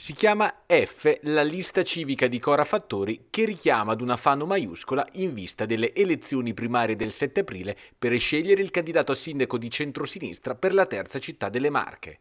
Si chiama F la lista civica di Cora Fattori che richiama ad una fano maiuscola in vista delle elezioni primarie del 7 aprile per scegliere il candidato a sindaco di centrosinistra per la terza città delle Marche.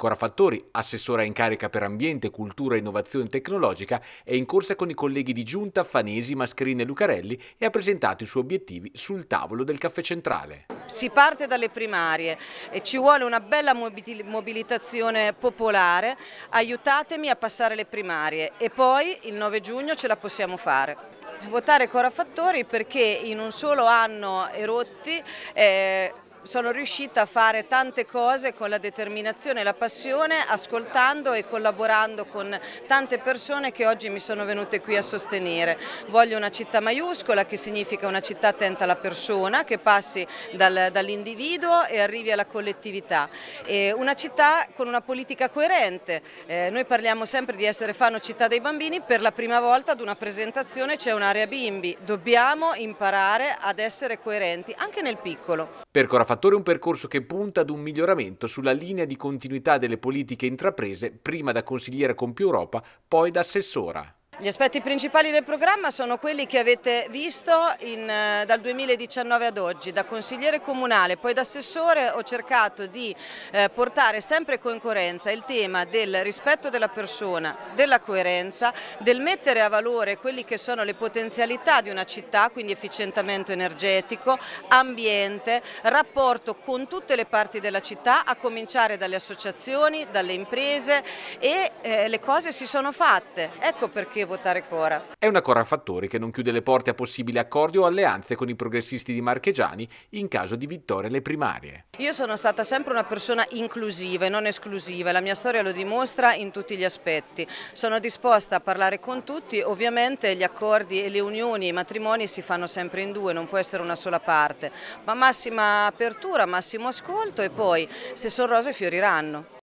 Cora Fattori, assessora in carica per ambiente, cultura e innovazione tecnologica, è in corsa con i colleghi di Giunta, Fanesi, Mascherini e Lucarelli e ha presentato i suoi obiettivi sul tavolo del caffè centrale. Si parte dalle primarie e ci vuole una bella mobilitazione popolare, aiutatemi a passare le primarie e poi il 9 giugno ce la possiamo fare votare Cora Fattori perché in un solo anno e rotti eh, sono riuscita a fare tante cose con la determinazione e la passione, ascoltando e collaborando con tante persone che oggi mi sono venute qui a sostenere. Voglio una città maiuscola che significa una città attenta alla persona, che passi dal, dall'individuo e arrivi alla collettività. E una città con una politica coerente. Eh, noi parliamo sempre di essere fanno città dei bambini, per la prima volta ad una presentazione c'è un'area bimbi. Dobbiamo imparare ad essere coerenti anche nel piccolo. Percora fattore un percorso che punta ad un miglioramento sulla linea di continuità delle politiche intraprese prima da consigliera con più Europa, poi da assessora. Gli aspetti principali del programma sono quelli che avete visto in, eh, dal 2019 ad oggi, da consigliere comunale, poi da assessore ho cercato di eh, portare sempre con coerenza il tema del rispetto della persona, della coerenza, del mettere a valore quelli che sono le potenzialità di una città, quindi efficientamento energetico, ambiente, rapporto con tutte le parti della città, a cominciare dalle associazioni, dalle imprese e eh, le cose si sono fatte. Ecco perché votare Cora. È una Cora Fattori che non chiude le porte a possibili accordi o alleanze con i progressisti di Marchegiani in caso di vittoria alle primarie. Io sono stata sempre una persona inclusiva e non esclusiva, la mia storia lo dimostra in tutti gli aspetti. Sono disposta a parlare con tutti, ovviamente gli accordi e le unioni, e i matrimoni si fanno sempre in due, non può essere una sola parte, ma massima apertura, massimo ascolto e poi se sono rose fioriranno.